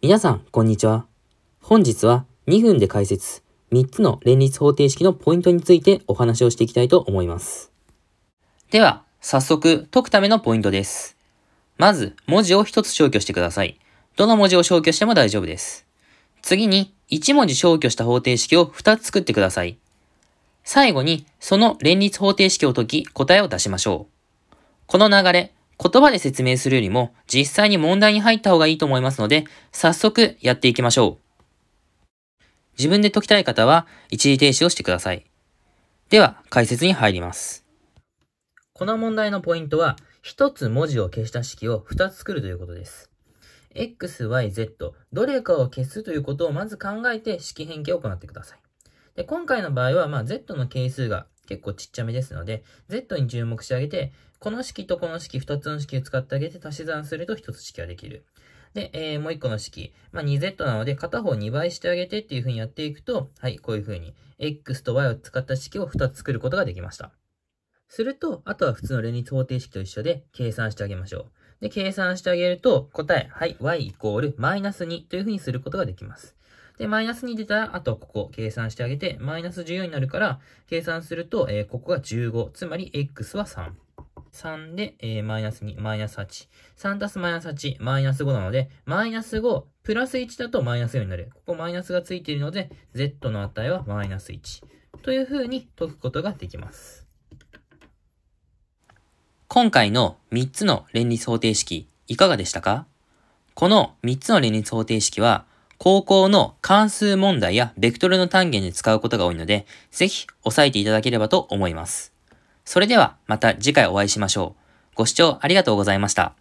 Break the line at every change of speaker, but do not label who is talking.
皆さん、こんにちは。本日は2分で解説、3つの連立方程式のポイントについてお話をしていきたいと思います。では、早速解くためのポイントです。まず、文字を1つ消去してください。どの文字を消去しても大丈夫です。次に、1文字消去した方程式を2つ作ってください。最後に、その連立方程式を解き、答えを出しましょう。この流れ、言葉で説明するよりも実際に問題に入った方がいいと思いますので、早速やっていきましょう。自分で解きたい方は一時停止をしてください。では、解説に入ります。この問題のポイントは、1つ文字を消した式を2つ作るということです。x, y, z どれかを消すということをまず考えて式変形を行ってください。で今回の場合は、まあ、z の係数が結構ちっちゃめですので、z に注目してあげて、この式とこの式、2つの式を使ってあげて足し算すると1つ式ができる。で、えー、もう1個の式、まあ、2z なので片方2倍してあげてっていう風にやっていくと、はい、こういう風に x と y を使った式を2つ作ることができました。すると、あとは普通の連立方程式と一緒で計算してあげましょう。で、計算してあげると、答え、はい、y イコールマイナス2という風にすることができます。で、マイナス2出たら、あとはここ計算してあげて、マイナス14になるから、計算すると、えー、ここが15、つまり x は3。3で、えー、マイナス2、マイナス8。3足すマイナス8、マイナス5なので、マイナス5、プラス1だとマイナス4になる。ここマイナスがついているので、z の値はマイナス1。という風に解くことができます。今回の3つの連立方程式、いかがでしたかこの3つの連立方程式は、高校の関数問題やベクトルの単元に使うことが多いので、ぜひ押さえていただければと思います。それではまた次回お会いしましょう。ご視聴ありがとうございました。